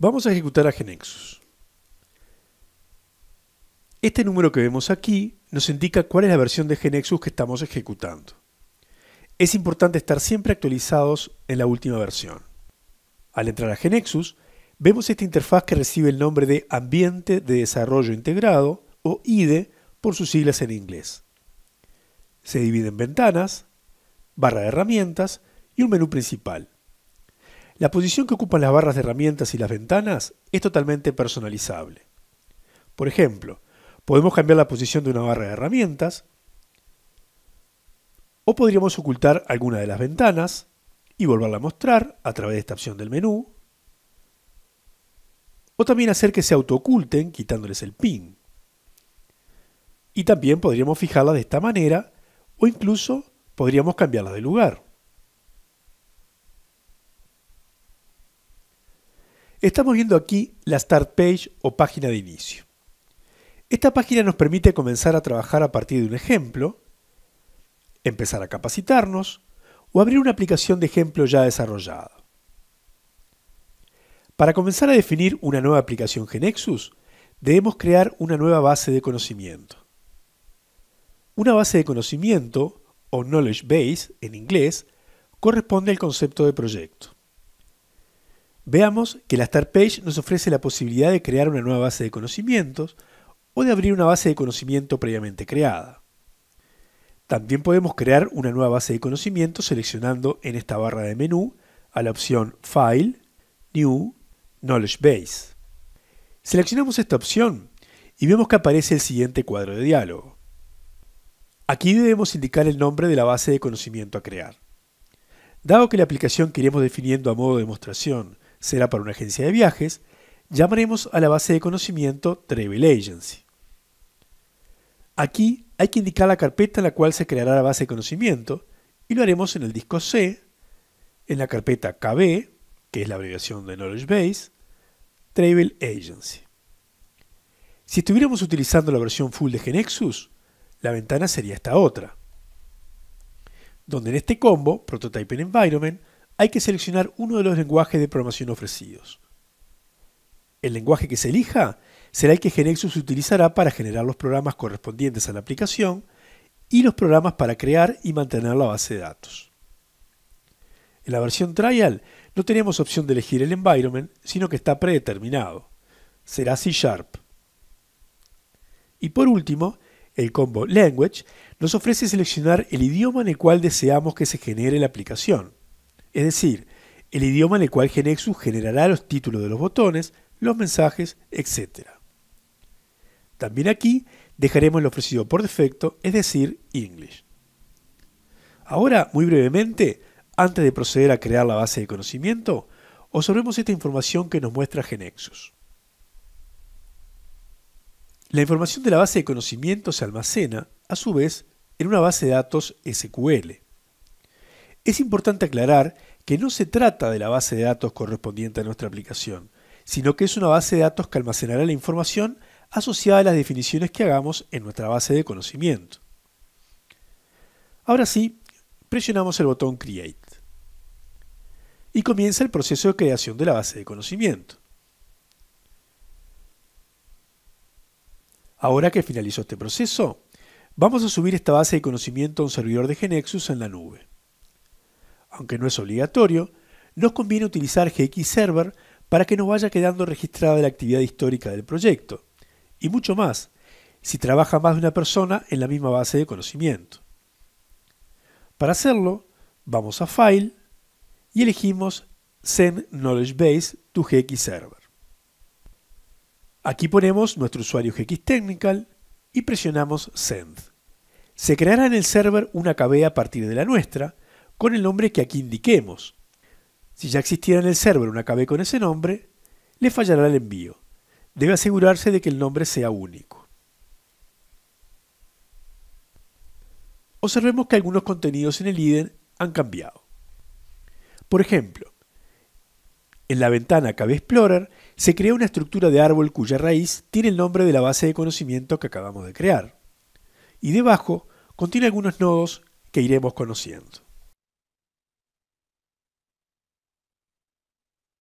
Vamos a ejecutar a Genexus. Este número que vemos aquí nos indica cuál es la versión de Genexus que estamos ejecutando. Es importante estar siempre actualizados en la última versión. Al entrar a Genexus, vemos esta interfaz que recibe el nombre de Ambiente de Desarrollo Integrado, o IDE, por sus siglas en inglés. Se divide en ventanas, barra de herramientas y un menú principal. La posición que ocupan las barras de herramientas y las ventanas es totalmente personalizable. Por ejemplo, podemos cambiar la posición de una barra de herramientas o podríamos ocultar alguna de las ventanas y volverla a mostrar a través de esta opción del menú o también hacer que se autooculten quitándoles el pin. Y también podríamos fijarla de esta manera o incluso podríamos cambiarla de lugar. Estamos viendo aquí la Start Page o página de inicio. Esta página nos permite comenzar a trabajar a partir de un ejemplo, empezar a capacitarnos o abrir una aplicación de ejemplo ya desarrollada. Para comenzar a definir una nueva aplicación Genexus, debemos crear una nueva base de conocimiento. Una base de conocimiento, o Knowledge Base en inglés, corresponde al concepto de proyecto. Veamos que la Start Page nos ofrece la posibilidad de crear una nueva base de conocimientos o de abrir una base de conocimiento previamente creada. También podemos crear una nueva base de conocimientos seleccionando en esta barra de menú a la opción File, New, Knowledge Base. Seleccionamos esta opción y vemos que aparece el siguiente cuadro de diálogo. Aquí debemos indicar el nombre de la base de conocimiento a crear. Dado que la aplicación que iremos definiendo a modo de demostración será para una agencia de viajes, llamaremos a la base de conocimiento Travel Agency. Aquí hay que indicar la carpeta en la cual se creará la base de conocimiento y lo haremos en el disco C, en la carpeta KB, que es la abreviación de Knowledge Base, Travel Agency. Si estuviéramos utilizando la versión full de Genexus, la ventana sería esta otra, donde en este combo, Prototype and Environment, hay que seleccionar uno de los lenguajes de programación ofrecidos. El lenguaje que se elija será el que Genexus utilizará para generar los programas correspondientes a la aplicación y los programas para crear y mantener la base de datos. En la versión trial no tenemos opción de elegir el environment, sino que está predeterminado. Será C Sharp. Y por último, el combo Language nos ofrece seleccionar el idioma en el cual deseamos que se genere la aplicación. Es decir, el idioma en el cual Genexus generará los títulos de los botones, los mensajes, etc. También aquí dejaremos el ofrecido por defecto, es decir, English. Ahora, muy brevemente, antes de proceder a crear la base de conocimiento, observemos esta información que nos muestra Genexus. La información de la base de conocimiento se almacena, a su vez, en una base de datos SQL. Es importante aclarar que no se trata de la base de datos correspondiente a nuestra aplicación, sino que es una base de datos que almacenará la información asociada a las definiciones que hagamos en nuestra base de conocimiento. Ahora sí, presionamos el botón Create y comienza el proceso de creación de la base de conocimiento. Ahora que finalizó este proceso, vamos a subir esta base de conocimiento a un servidor de Genexus en la nube aunque no es obligatorio, nos conviene utilizar GX Server para que nos vaya quedando registrada la actividad histórica del proyecto. Y mucho más, si trabaja más de una persona en la misma base de conocimiento. Para hacerlo, vamos a File y elegimos Send Knowledge Base to GX Server. Aquí ponemos nuestro usuario GX Technical y presionamos Send. Se creará en el server una KB a partir de la nuestra, con el nombre que aquí indiquemos. Si ya existiera en el server una KB con ese nombre, le fallará el envío. Debe asegurarse de que el nombre sea único. Observemos que algunos contenidos en el IDEN han cambiado. Por ejemplo, en la ventana KB Explorer se crea una estructura de árbol cuya raíz tiene el nombre de la base de conocimiento que acabamos de crear. Y debajo contiene algunos nodos que iremos conociendo.